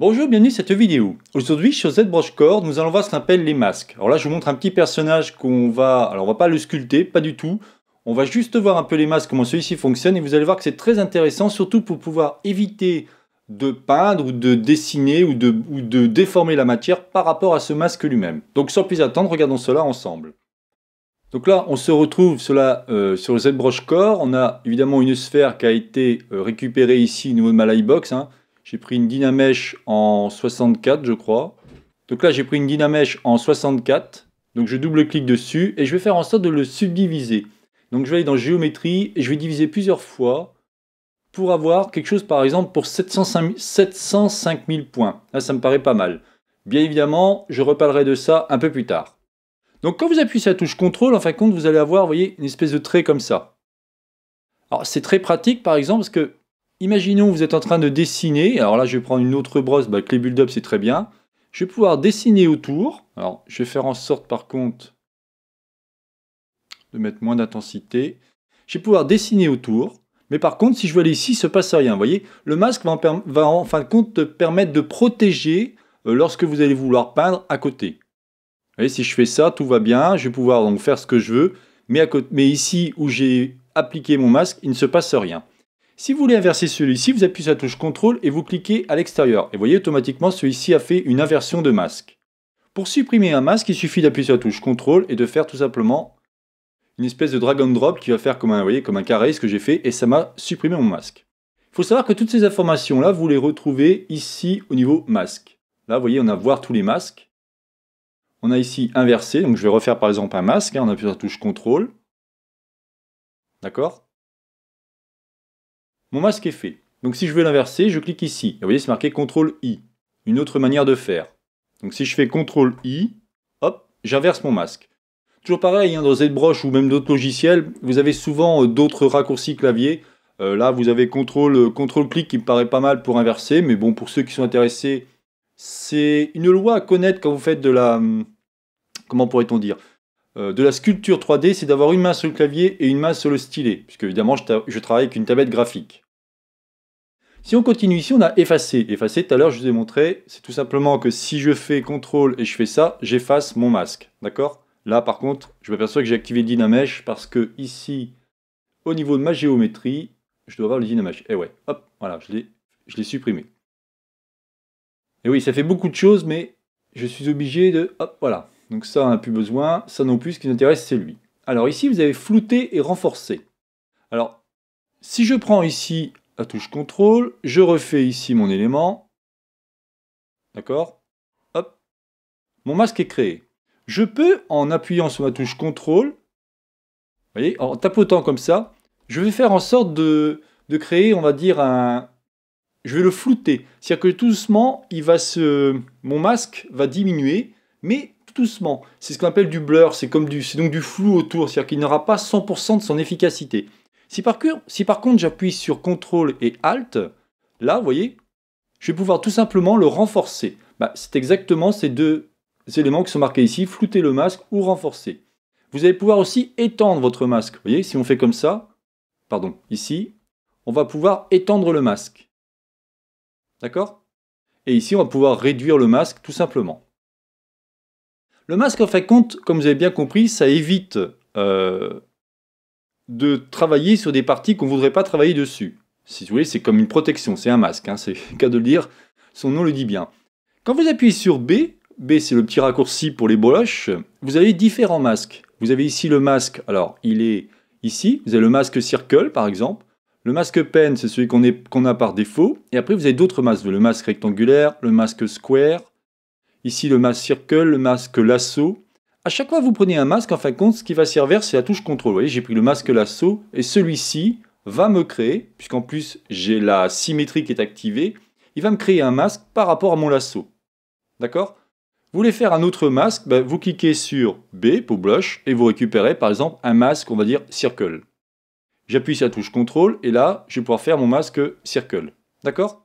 Bonjour, bienvenue cette vidéo. Aujourd'hui, sur Core, nous allons voir ce qu'on appelle les masques. Alors là, je vous montre un petit personnage qu'on va... Alors, on va pas le sculpter, pas du tout. On va juste voir un peu les masques, comment celui-ci fonctionne, et vous allez voir que c'est très intéressant, surtout pour pouvoir éviter de peindre ou de dessiner ou de, ou de déformer la matière par rapport à ce masque lui-même. Donc, sans plus attendre, regardons cela ensemble. Donc là, on se retrouve sur, euh, On a évidemment une sphère qui a été euh, récupérée ici au niveau de ma hein. J'ai pris une Dynamèche en 64, je crois. Donc là, j'ai pris une Dynamèche en 64. Donc je double-clique dessus et je vais faire en sorte de le subdiviser. Donc je vais aller dans géométrie et je vais diviser plusieurs fois pour avoir quelque chose par exemple pour 705 000 points. Là ça me paraît pas mal. Bien évidemment, je reparlerai de ça un peu plus tard. Donc quand vous appuyez sur la touche contrôle, en fin de compte, vous allez avoir, vous voyez, une espèce de trait comme ça. Alors c'est très pratique par exemple parce que Imaginons vous êtes en train de dessiner, alors là je vais prendre une autre brosse, bah, clé build-up c'est très bien. Je vais pouvoir dessiner autour, alors je vais faire en sorte par contre de mettre moins d'intensité. Je vais pouvoir dessiner autour, mais par contre si je veux aller ici il se passe rien, vous voyez, le masque va en, fin de compte te permettre de protéger euh, lorsque vous allez vouloir peindre à côté. Vous si je fais ça, tout va bien, je vais pouvoir donc faire ce que je veux, mais, mais ici où j'ai appliqué mon masque, il ne se passe rien. Si vous voulez inverser celui-ci, vous appuyez sur la touche CTRL et vous cliquez à l'extérieur. Et vous voyez automatiquement celui-ci a fait une inversion de masque. Pour supprimer un masque, il suffit d'appuyer sur la touche CTRL et de faire tout simplement une espèce de drag and drop qui va faire comme un, voyez, comme un carré, ce que j'ai fait, et ça m'a supprimé mon masque. Il faut savoir que toutes ces informations-là, vous les retrouvez ici au niveau masque. Là, vous voyez, on a voir tous les masques. On a ici inversé, donc je vais refaire par exemple un masque, hein, on appuie sur la touche CTRL. D'accord mon masque est fait. Donc si je veux l'inverser, je clique ici. Et vous voyez, c'est marqué CTRL-I. Une autre manière de faire. Donc si je fais CTRL-I, hop, j'inverse mon masque. Toujours pareil, hein, dans ZBrush ou même d'autres logiciels, vous avez souvent euh, d'autres raccourcis clavier. Euh, là, vous avez CTRL, euh, CTRL clic qui me paraît pas mal pour inverser, mais bon, pour ceux qui sont intéressés, c'est une loi à connaître quand vous faites de la... Hum, comment pourrait-on dire euh, de la sculpture 3D, c'est d'avoir une main sur le clavier et une main sur le stylet, puisque évidemment je, travaille avec une tablette graphique. Si on continue ici, on a effacé. Effacé, tout à l'heure je vous ai montré, c'est tout simplement que si je fais CTRL et je fais ça, j'efface mon masque. D'accord Là par contre, je m'aperçois que j'ai activé le Dynamesh parce que ici, au niveau de ma géométrie, je dois avoir le dynamèche. Eh ouais, hop, voilà, je l'ai supprimé. Et eh oui, ça fait beaucoup de choses, mais je suis obligé de... Hop, voilà. Donc ça, on n'a plus besoin. Ça non plus, ce qui nous intéresse, c'est lui. Alors ici, vous avez flouté et renforcé. Alors, si je prends ici la touche Ctrl, je refais ici mon élément. D'accord Hop. Mon masque est créé. Je peux, en appuyant sur ma touche Ctrl, voyez, en tapotant comme ça, je vais faire en sorte de, de créer, on va dire, un... Je vais le flouter. C'est-à-dire que tout doucement, il va se... mon masque va diminuer, mais c'est ce qu'on appelle du blur, c'est comme du, donc du flou autour, c'est-à-dire qu'il n'aura pas 100% de son efficacité. Si par, contre j'appuie sur CTRL et ALT, là, vous voyez, je vais pouvoir tout simplement le renforcer. Bah, c'est exactement ces deux éléments qui sont marqués ici, flouter le masque ou renforcer. Vous allez pouvoir aussi étendre votre masque. Vous voyez, si on fait comme ça, pardon, ici, on va pouvoir étendre le masque. D'accord Et ici, on va pouvoir réduire le masque tout simplement. Le masque, en fait, compte, comme vous avez bien compris, ça évite euh, de travailler sur des parties qu'on ne voudrait pas travailler dessus. Si vous voulez, c'est comme une protection, c'est un masque, hein, c'est le cas de le dire, son nom le dit bien. Quand vous appuyez sur B, B c'est le petit raccourci pour les boloches, vous avez différents masques. Vous avez ici le masque, alors il est ici, vous avez le masque circle par exemple, le masque pen c'est celui qu'on a par défaut, et après vous avez d'autres masques, le masque rectangulaire, le masque square, Ici, le masque circle, le masque lasso. À chaque fois, que vous prenez un masque, en fin de compte, ce qui va servir, c'est la touche Ctrl. Vous voyez, j'ai pris le masque lasso et celui-ci va me créer, puisqu'en plus, j'ai la symétrie qui est activée, il va me créer un masque par rapport à mon lasso. D'accord Vous voulez faire un autre masque, ben, vous cliquez sur B pour blush et vous récupérez par exemple un masque, on va dire circle. J'appuie sur la touche contrôle et là, je vais pouvoir faire mon masque circle. D'accord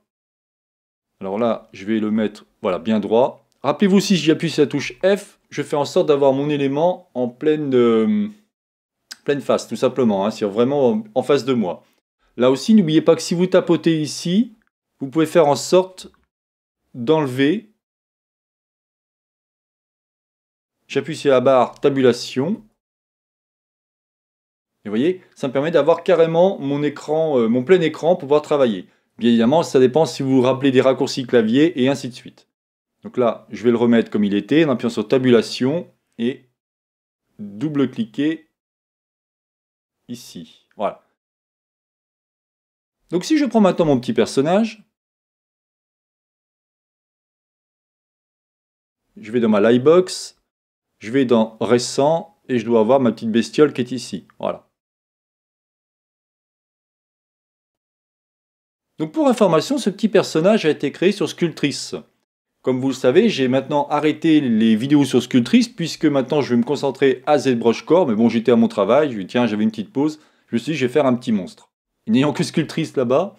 alors là, je vais le mettre voilà, bien droit. Rappelez-vous, si j'appuie sur la touche F, je fais en sorte d'avoir mon élément en pleine, euh, pleine face, tout simplement, hein, dire vraiment en face de moi. Là aussi, n'oubliez pas que si vous tapotez ici, vous pouvez faire en sorte d'enlever. J'appuie sur la barre tabulation. Et vous voyez, ça me permet d'avoir carrément mon écran, euh, mon plein écran pour pouvoir travailler. Bien évidemment, ça dépend si vous vous rappelez des raccourcis clavier et ainsi de suite. Donc là, je vais le remettre comme il était en appuyant sur tabulation et double-cliquer ici. Voilà. Donc si je prends maintenant mon petit personnage, je vais dans ma Livebox, je vais dans Récent et je dois avoir ma petite bestiole qui est ici. Voilà. Donc pour information, ce petit personnage a été créé sur Sculptrice. Comme vous le savez, j'ai maintenant arrêté les vidéos sur Sculptris puisque maintenant je vais me concentrer à ZBrush Core. Mais bon, j'étais à mon travail, je tiens, j'avais une petite pause. Je me suis dit, je vais faire un petit monstre. N'ayant que Sculptris là-bas,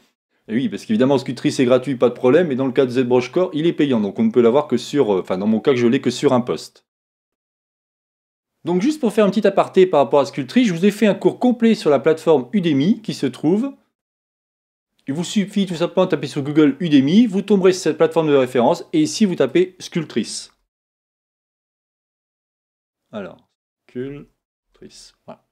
oui, parce qu'évidemment, Sculptris est gratuit, pas de problème, mais dans le cas de ZBrush Core, il est payant, donc on ne peut l'avoir que sur, euh, enfin dans mon cas, je l'ai que sur un poste. Donc juste pour faire un petit aparté par rapport à Sculptris, je vous ai fait un cours complet sur la plateforme Udemy qui se trouve il vous suffit tout simplement de taper sur Google Udemy, vous tomberez sur cette plateforme de référence et ici vous tapez Sculptrice. Alors, Sculptrice, voilà.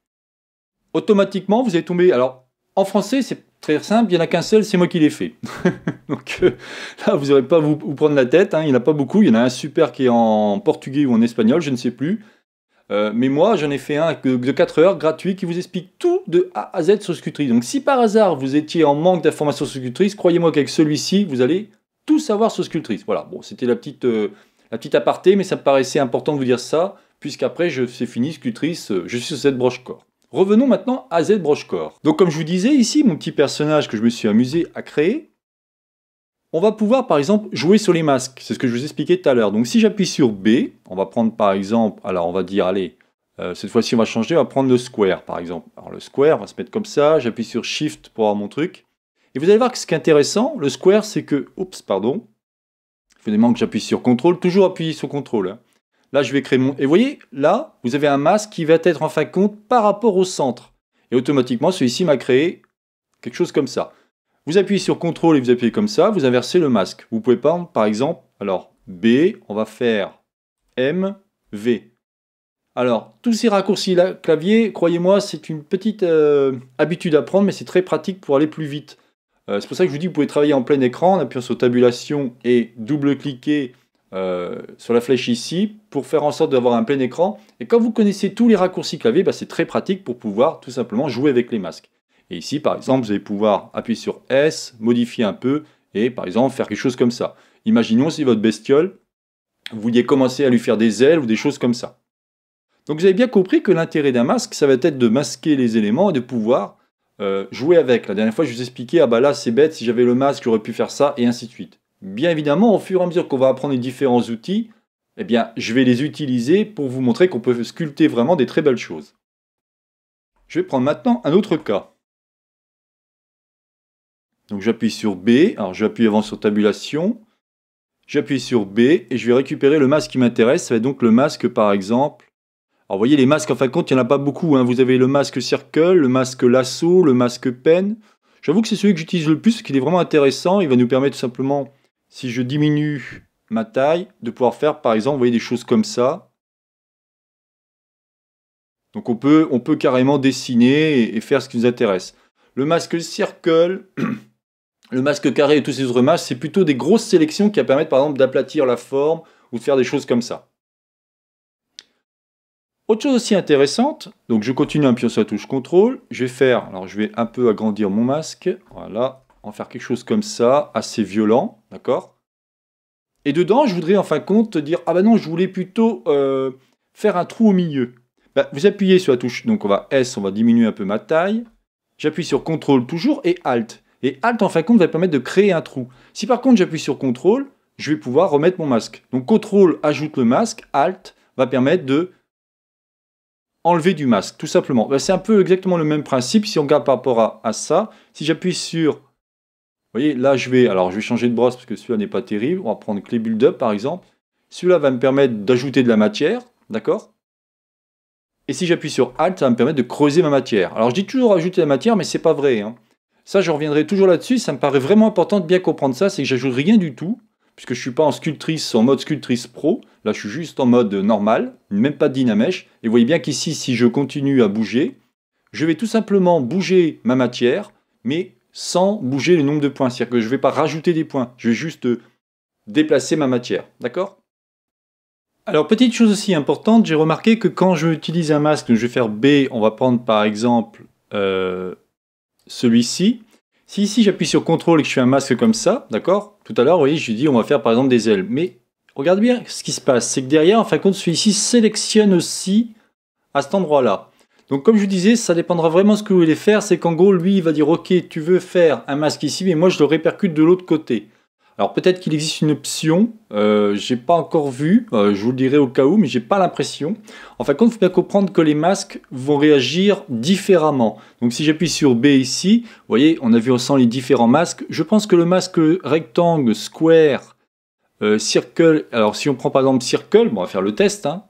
Automatiquement, vous allez tomber. Alors, en français, c'est très simple, il n'y en a qu'un seul, c'est moi qui l'ai fait. Donc euh, là, vous n'aurez pas à vous, prendre la tête, hein, il n'y en a pas beaucoup, il y en a un super qui est en portugais ou en espagnol, je ne sais plus. Euh, mais moi, j'en ai fait un de 4 heures gratuit qui vous explique tout de A à Z sur Scutris. Donc, si par hasard vous étiez en manque d'informations sur Scutris, croyez-moi qu'avec celui-ci, vous allez tout savoir sur Sculptris. Voilà, bon, c'était la petite, euh, la petite aparté, mais ça me paraissait important de vous dire ça, puisqu'après, c'est fini, Sculptris, je suis sur Z broche corps. Revenons maintenant à Z broche corps. Donc, comme je vous disais ici, mon petit personnage que je me suis amusé à créer, on va pouvoir par exemple jouer sur les masques, c'est ce que je vous expliquais tout à l'heure. Donc si j'appuie sur B, on va prendre par exemple, alors on va dire allez, euh, cette fois-ci on va changer, on va prendre le square par exemple. Alors le square, on va se mettre comme ça, j'appuie sur Shift pour avoir mon truc. Et vous allez voir que ce qui est intéressant, le square c'est que, oups pardon, finalement que j'appuie sur CTRL, toujours appuyer sur CTRL. Hein. Là, je vais créer mon... Et vous voyez, là, vous avez un masque qui va être en fin de compte par rapport au centre. Et automatiquement, celui-ci m'a créé quelque chose comme ça. Vous appuyez sur CTRL et vous appuyez comme ça, vous inversez le masque. Vous pouvez prendre par exemple, alors B, on va faire M, V. Alors, tous ces raccourcis clavier, croyez-moi, c'est une petite euh, habitude à prendre, mais c'est très pratique pour aller plus vite. Euh, c'est pour ça que je vous dis, que vous pouvez travailler en plein écran en appuyant sur tabulation et double-cliquer euh, sur la flèche ici pour faire en sorte d'avoir un plein écran. Et quand vous connaissez tous les raccourcis clavier, bah, c'est très pratique pour pouvoir tout simplement jouer avec les masques. Et ici, par exemple, vous allez pouvoir appuyer sur S, modifier un peu, et par exemple faire quelque chose comme ça. Imaginons si votre bestiole, vous vouliez commencer à lui faire des ailes ou des choses comme ça. Donc vous avez bien compris que l'intérêt d'un masque, ça va être de masquer les éléments et de pouvoir euh, jouer avec. La dernière fois, je vous expliquais, ah bah là c'est bête, si j'avais le masque, j'aurais pu faire ça, et ainsi de suite. Bien évidemment, au fur et à mesure qu'on va apprendre les différents outils, eh bien, je vais les utiliser pour vous montrer qu'on peut sculpter vraiment des très belles choses. Je vais prendre maintenant un autre cas. Donc j'appuie sur B, alors j'appuie avant sur tabulation, j'appuie sur B et je vais récupérer le masque qui m'intéresse, ça va être donc le masque par exemple. Alors vous voyez les masques en fin de compte, il n'y en a pas beaucoup, hein. vous avez le masque circle, le masque lasso, le masque pen. J'avoue que c'est celui que j'utilise le plus, parce qu'il est vraiment intéressant, il va nous permettre tout simplement, si je diminue ma taille, de pouvoir faire par exemple, vous voyez des choses comme ça. Donc on peut, on peut carrément dessiner et faire ce qui nous intéresse. Le masque circle, le masque carré et tous ces autres masques, c'est plutôt des grosses sélections qui permettent par exemple d'aplatir la forme ou de faire des choses comme ça. Autre chose aussi intéressante, donc je continue à appuyer sur la touche contrôle, je vais faire, alors je vais un peu agrandir mon masque, voilà, en faire quelque chose comme ça, assez violent, d'accord Et dedans, je voudrais en fin de compte dire, ah ben non, je voulais plutôt euh, faire un trou au milieu. Bah, vous appuyez sur la touche, donc on va S, on va diminuer un peu ma taille, j'appuie sur contrôle toujours et ALT. Et Alt en fin de compte va permettre de créer un trou. Si par contre j'appuie sur CTRL, je vais pouvoir remettre mon masque. Donc CTRL ajoute le masque, Alt va permettre de enlever du masque, tout simplement. Bah, c'est un peu exactement le même principe si on regarde par rapport à, ça. Si j'appuie sur... Vous voyez, là je vais... Alors je vais changer de brosse parce que celui-là n'est pas terrible. On va prendre clé build-up par exemple. Celui-là va me permettre d'ajouter de la matière, d'accord Et si j'appuie sur Alt, ça va me permettre de creuser ma matière. Alors je dis toujours ajouter la matière, mais ce n'est pas vrai. Hein. Ça, je reviendrai toujours là-dessus. Ça me paraît vraiment important de bien comprendre ça. C'est que j'ajoute rien du tout, puisque je ne suis pas en sculptrice, en mode sculptrice pro. Là, je suis juste en mode normal, même pas de dynamèche. Et vous voyez bien qu'ici, si je continue à bouger, je vais tout simplement bouger ma matière, mais sans bouger le nombre de points. C'est-à-dire que je ne vais pas rajouter des points. Je vais juste euh, déplacer ma matière. D'accord alors, petite chose aussi importante, j'ai remarqué que quand je utilise un masque, je vais faire B, on va prendre par exemple euh, celui-ci. Si ici j'appuie sur CTRL et que je fais un masque comme ça, d'accord Tout à l'heure, vous voyez, je lui dis on va faire par exemple des ailes. Mais regarde bien ce qui se passe. C'est que derrière, en fin de compte, celui-ci sélectionne aussi à cet endroit-là. Donc comme je vous disais, ça dépendra vraiment de ce que vous voulez faire. C'est qu'en gros, lui, il va dire, ok, tu veux faire un masque ici, mais moi, je le répercute de l'autre côté. Alors peut-être qu'il existe une option, euh, je n'ai pas encore vu, euh, je vous le dirai au cas où, mais j'ai pas l'impression. En fin de compte, il faut bien comprendre que les masques vont réagir différemment. Donc si j'appuie sur B ici, vous voyez, on a vu ensemble les différents masques. Je pense que le masque rectangle, square, euh, circle, alors si on prend par exemple circle, on va faire le test. Hein.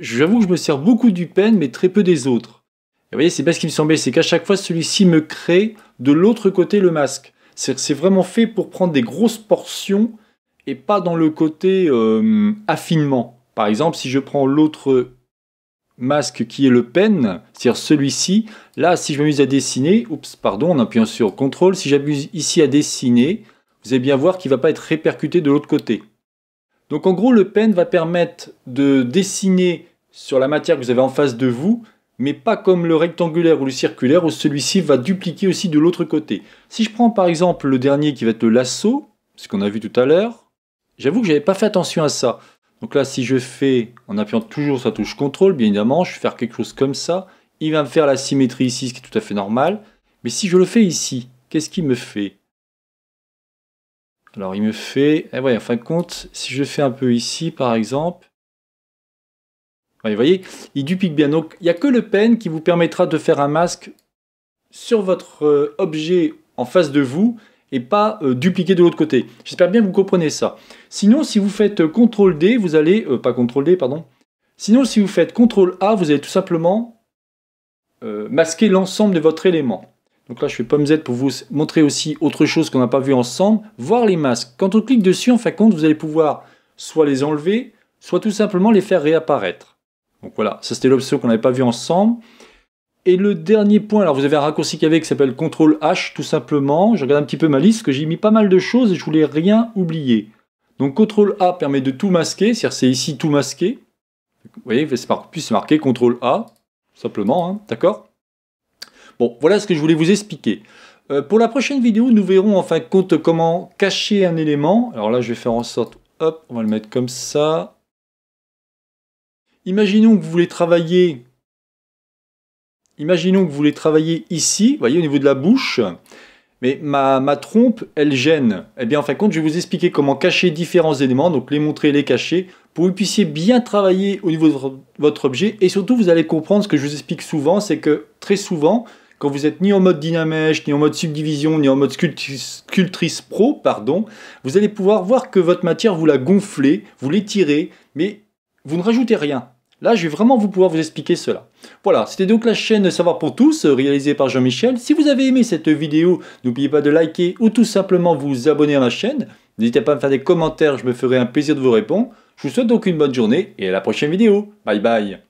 J'avoue que je me sers beaucoup du pen, mais très peu des autres. Et vous voyez, c'est bien ce qui me semblait, c'est qu'à chaque fois, celui-ci me crée de l'autre côté le masque. C'est vraiment fait pour prendre des grosses portions et pas dans le côté euh, affinement. Par exemple, si je prends l'autre masque qui est le pen, c'est-à-dire celui-ci, là, si je m'amuse à dessiner, oups, pardon, en appuyant sur CTRL, si j'abuse ici à dessiner, vous allez bien voir qu'il ne va pas être répercuté de l'autre côté. Donc en gros, le pen va permettre de dessiner sur la matière que vous avez en face de vous, mais pas comme le rectangulaire ou le circulaire où celui-ci va dupliquer aussi de l'autre côté. Si je prends par exemple le dernier qui va être le lasso, ce qu'on a vu tout à l'heure, j'avoue que je n'avais pas fait attention à ça. Donc là, si je fais, en appuyant toujours sur la touche contrôle, bien évidemment, je vais faire quelque chose comme ça, il va me faire la symétrie ici, ce qui est tout à fait normal. Mais si je le fais ici, qu'est-ce qu'il me fait Alors il me fait, eh ouais, en fin de compte, si je fais un peu ici par exemple, vous voyez, il duplique bien. Donc, il n'y a que le pen qui vous permettra de faire un masque sur votre euh, objet en face de vous et pas euh, dupliquer de l'autre côté. J'espère bien que vous comprenez ça. Sinon, si vous faites euh, CTRL D, vous allez... pas CTRL D, pardon. Sinon, si vous faites CTRL A, vous allez tout simplement masquer l'ensemble de votre élément. Donc là, je fais POMZ pour vous montrer aussi autre chose qu'on n'a pas vu ensemble, voir les masques. Quand on clique dessus, en fin de compte, vous allez pouvoir soit les enlever, soit tout simplement les faire réapparaître. Donc voilà, ça c'était l'option qu'on n'avait pas vue ensemble. Et le dernier point, alors vous avez un raccourci qu'il y avait qui s'appelle CTRL H tout simplement. Je regarde un petit peu ma liste, que j'ai mis pas mal de choses et je voulais rien oublier. Donc CTRL A permet de tout masquer, c'est-à-dire c'est ici tout masqué. Vous voyez, puis c'est marqué CTRL A, tout simplement, hein, d'accord Bon, voilà ce que je voulais vous expliquer. Euh, pour la prochaine vidéo, nous verrons en fin de compte comment cacher un élément. Alors là, je vais faire en sorte, hop, on va le mettre comme ça. Imaginons que vous voulez travailler. Imaginons que vous voulez travailler ici, voyez, au niveau de la bouche, mais ma, ma trompe, elle gêne. Eh bien, en fin de compte, je vais vous expliquer comment cacher différents éléments, donc les montrer et les cacher, pour que vous puissiez bien travailler au niveau de votre objet. Et surtout, vous allez comprendre ce que je vous explique souvent, c'est que très souvent, quand vous êtes ni en mode dynamèche, ni en mode subdivision, ni en mode sculptrice pro, pardon, vous allez pouvoir voir que votre matière, vous la gonflez, vous l'étirez, mais vous ne rajoutez rien. Là, je vais vraiment vous pouvoir vous expliquer cela. Voilà, c'était donc la chaîne Savoir pour tous, euh, réalisée par Jean-Michel. Si vous avez aimé cette vidéo, n'oubliez pas de liker ou tout simplement vous abonner à ma chaîne. N'hésitez pas à me faire des commentaires, je me ferai un plaisir de vous répondre. Je vous souhaite donc une bonne journée et à la prochaine vidéo. Bye bye